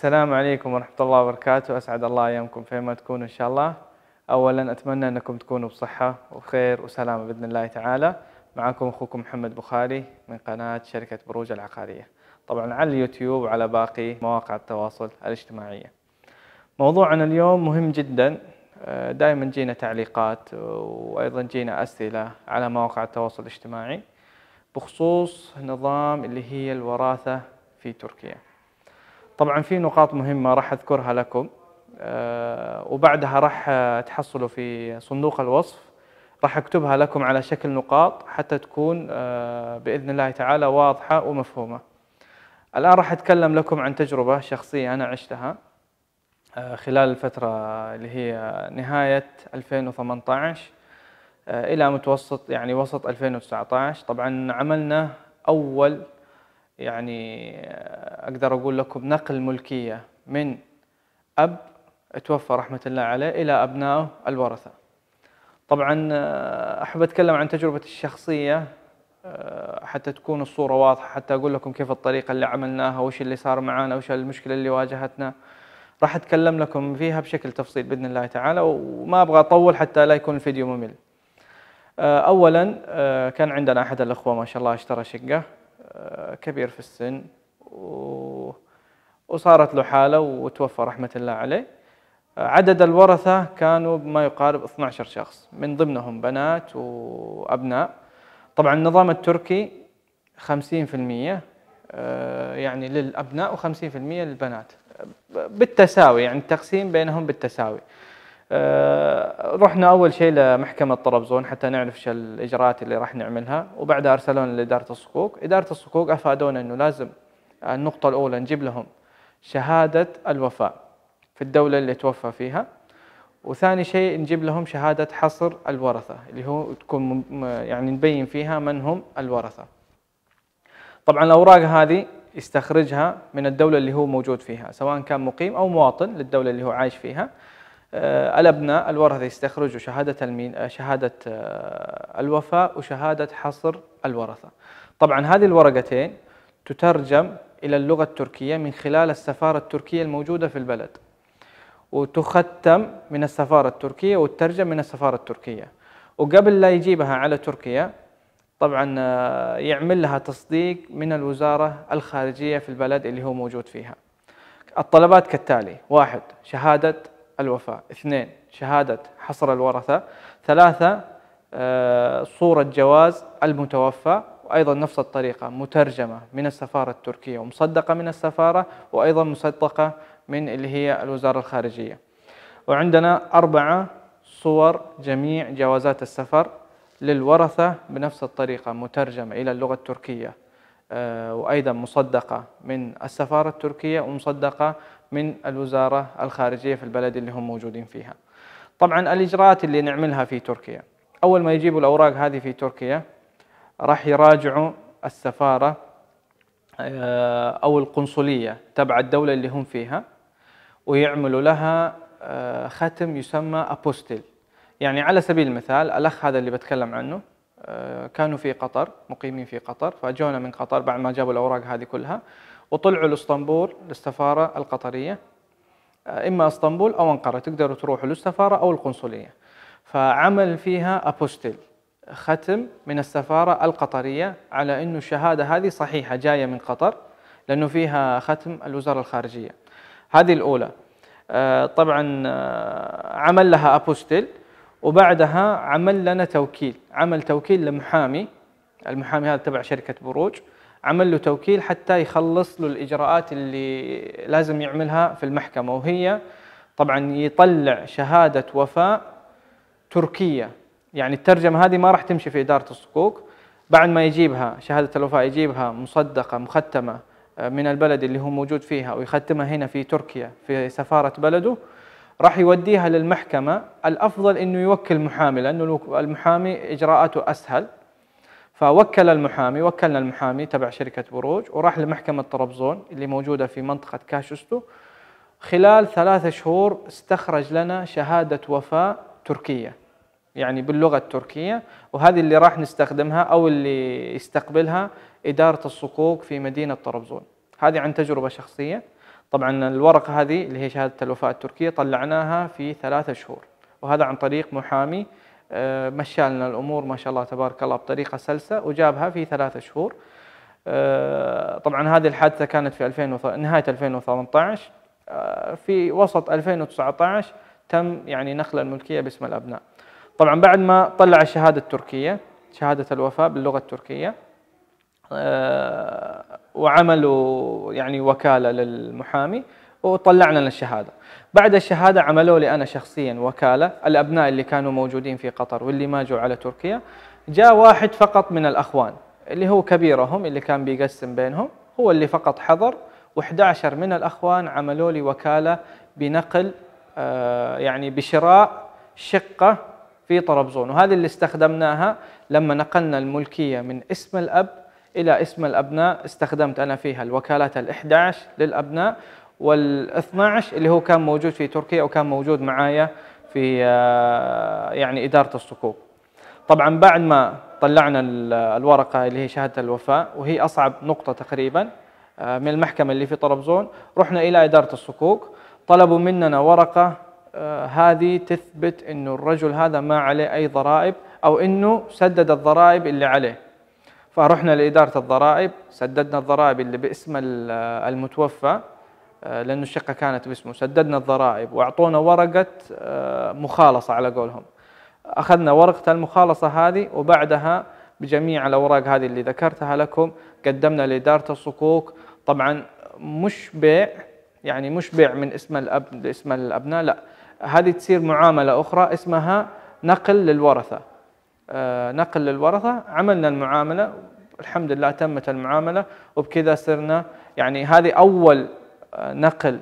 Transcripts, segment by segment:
السلام عليكم ورحمة الله وبركاته أسعد الله أيامكم فيما تكونوا إن شاء الله أولا أتمنى أنكم تكونوا بصحة وخير وسلامة بإذن الله تعالى معكم أخوكم محمد بخاري من قناة شركة بروج العقارية طبعا على اليوتيوب وعلى باقي مواقع التواصل الاجتماعية موضوعنا اليوم مهم جدا آه، دائما جينا تعليقات وأيضا جينا أسئلة على مواقع التواصل الاجتماعي بخصوص نظام اللي هي الوراثة في تركيا طبعا في نقاط مهمة راح أذكرها لكم آه، وبعدها راح تحصلوا في صندوق الوصف راح أكتبها لكم على شكل نقاط حتى تكون آه، بإذن الله تعالى واضحة ومفهومة الآن راح أتكلم لكم عن تجربة شخصية أنا عشتها آه، خلال الفترة اللي هي نهاية 2018 إلى متوسط يعني وسط 2019 طبعا عملنا أول يعني أقدر أقول لكم نقل ملكية من أب توفى رحمة الله عليه إلى أبنائه الورثة طبعا آه، أحب أتكلم عن تجربتي الشخصية آه، حتى تكون الصورة واضحة حتى أقول لكم كيف الطريقة اللي عملناها وش اللي صار معانا وش المشكلة اللي واجهتنا راح أتكلم لكم فيها بشكل تفصيل بإذن الله تعالى وما أبغى أطول حتى لا يكون الفيديو ممل آه، أولا كان عندنا أحد الأخوة ما شاء الله اشترى شقة كبير في السن وصارت له حالة وتوفى رحمة الله عليه عدد الورثة كانوا ما يقارب 12 شخص من ضمنهم بنات وأبناء طبعا النظام التركي 50% آه، يعني للأبناء و50% للبنات بالتساوي يعني التقسيم بينهم بالتساوي آه، رحنا اول شيء لمحكمه طرابزون حتى نعرف شو الاجراءات اللي راح نعملها وبعدها ارسلونا لاداره الصكوك، اداره الصكوك افادونا انه لازم النقطه الاولى نجيب لهم شهاده الوفاه في الدوله اللي توفى فيها وثاني شيء نجيب لهم شهاده حصر الورثه اللي هو تكون يعني نبين فيها من هم الورثه. طبعا الاوراق هذه يستخرجها من الدوله اللي هو موجود فيها سواء كان مقيم او مواطن للدوله اللي هو عايش فيها. آه، الابناء الورثه يستخرجوا شهاده المين آه، شهاده آه، الوفاء وشهاده حصر الورثه. طبعا هذه الورقتين تترجم الى اللغه التركيه من خلال السفاره التركيه الموجوده في البلد. وتختم من السفاره التركيه وتترجم من السفاره التركيه. وقبل لا يجيبها على تركيا طبعا يعمل لها تصديق من الوزاره الخارجيه في البلد اللي هو موجود فيها. الطلبات كالتالي: واحد شهاده الوفاة اثنين شهادة حصر الورثة ثلاثة آه، صورة جواز المتوفى وأيضا نفس الطريقة مترجمة من السفارة التركية ومصدقة من السفارة وأيضا مصدقة من اللي هي الوزارة الخارجية وعندنا أربعة صور جميع جوازات السفر للورثة بنفس الطريقة مترجمة إلى اللغة التركية آه، وأيضا مصدقة من السفارة التركية ومصدقة من الوزارة الخارجية في البلد اللي هم موجودين فيها طبعا الإجراءات اللي نعملها في تركيا أول ما يجيبوا الأوراق هذه في تركيا راح يراجعوا السفارة آه، أو القنصلية تبع الدولة اللي هم فيها ويعملوا لها آه، ختم يسمى أبوستيل يعني على سبيل المثال الأخ هذا اللي بتكلم عنه آه، كانوا في قطر مقيمين في قطر فجونا من قطر بعد ما جابوا الأوراق هذه كلها وطلعوا لاسطنبول للسفاره القطريه آه، اما اسطنبول او انقره تقدروا تروحوا للسفاره او القنصليه فعمل فيها ابوستيل ختم من السفاره القطريه على انه الشهاده هذه صحيحه جايه من قطر لانه فيها ختم الوزاره الخارجيه هذه الاولى آه، طبعا آه، عمل لها ابوستيل وبعدها عمل لنا توكيل عمل توكيل لمحامي المحامي هذا تبع شركه بروج عمل له توكيل حتى يخلص له الاجراءات اللي لازم يعملها في المحكمه وهي طبعا يطلع شهاده وفاء تركيه يعني الترجمه هذه ما راح تمشي في اداره الصكوك بعد ما يجيبها شهاده الوفاء يجيبها مصدقه مختمه آه، من البلد اللي هو موجود فيها ويختمها هنا في تركيا في سفاره بلده راح يوديها للمحكمه الافضل انه يوكل محامي لانه المحامي اجراءاته اسهل فوكل المحامي وكلنا المحامي تبع شركة بروج وراح لمحكمة طرابزون اللي موجودة في منطقة كاشستو خلال ثلاثة شهور استخرج لنا شهادة وفاة تركية يعني باللغة التركية وهذه اللي راح نستخدمها أو اللي يستقبلها إدارة الصكوك في مدينة طرابزون هذه عن تجربة شخصية طبعا الورقة هذه اللي هي شهادة الوفاة التركية طلعناها في ثلاثة شهور وهذا عن طريق محامي آه، مشى لنا الامور ما شاء الله تبارك الله بطريقه سلسه وجابها في ثلاثة شهور آه، طبعا هذه الحادثه كانت في 2000 نهايه 2018 آه، في وسط 2019 تم يعني نقل الملكيه باسم الابناء طبعا بعد ما طلع الشهاده التركيه شهاده الوفاه باللغه التركيه وعملوا يعني وكاله للمحامي وطلعنا لنا الشهاده بعد الشهاده عملوا لي انا شخصيا وكاله الابناء اللي كانوا موجودين في قطر واللي ما جوا على تركيا جاء واحد فقط من الاخوان اللي هو كبيرهم اللي كان بيقسم بينهم هو اللي فقط حضر و11 من الاخوان عملوا لي وكاله بنقل آه، يعني بشراء شقه في طرابزون وهذه اللي استخدمناها لما نقلنا الملكيه من اسم الاب الى اسم الابناء استخدمت انا فيها الوكالات ال11 للابناء وال12 اللي هو كان موجود في تركيا وكان موجود معايا في آه، يعني إدارة الصكوك طبعا بعد ما طلعنا الورقة اللي هي شهادة الوفاء وهي أصعب نقطة تقريبا آه، من المحكمة اللي في طرابزون رحنا إلى إدارة الصكوك طلبوا مننا ورقة آه، هذه تثبت أنه الرجل هذا ما عليه أي ضرائب أو أنه سدد الضرائب اللي عليه فرحنا لإدارة الضرائب سددنا الضرائب اللي باسم المتوفى آه، لأنه الشقة كانت باسمه سددنا الضرائب وأعطونا ورقة آه، مخالصة على قولهم أخذنا ورقة المخالصة هذه وبعدها بجميع الأوراق هذه اللي ذكرتها لكم قدمنا لإدارة الصكوك طبعا مش بيع يعني مش بيع من اسم الأب لاسم الأبناء لا هذه تصير معاملة أخرى اسمها نقل للورثة آه، نقل للورثة عملنا المعاملة الحمد لله تمت المعاملة وبكذا صرنا يعني هذه أول نقل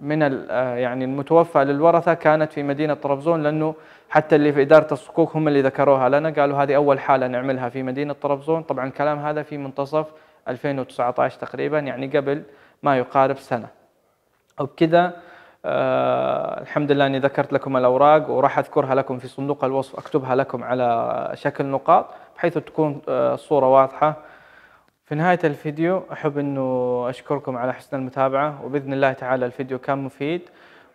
من آه، يعني المتوفى للورثة كانت في مدينة طرابزون لأنه حتى اللي في إدارة الصكوك هم اللي ذكروها لنا قالوا هذه أول حالة نعملها في مدينة طرابزون طبعا الكلام هذا في منتصف 2019 تقريبا يعني قبل ما يقارب سنة وبكذا آه الحمد لله أني ذكرت لكم الأوراق وراح أذكرها لكم في صندوق الوصف أكتبها لكم على شكل نقاط بحيث تكون آه الصورة واضحة في نهاية الفيديو أحب أنه أشكركم على حسن المتابعة وبإذن الله تعالى الفيديو كان مفيد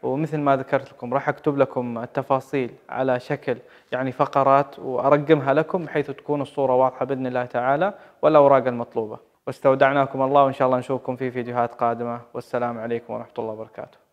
ومثل ما ذكرت لكم راح أكتب لكم التفاصيل على شكل يعني فقرات وأرقمها لكم بحيث تكون الصورة واضحة بإذن الله تعالى والأوراق المطلوبة واستودعناكم الله وإن شاء الله نشوفكم في فيديوهات قادمة والسلام عليكم ورحمة الله وبركاته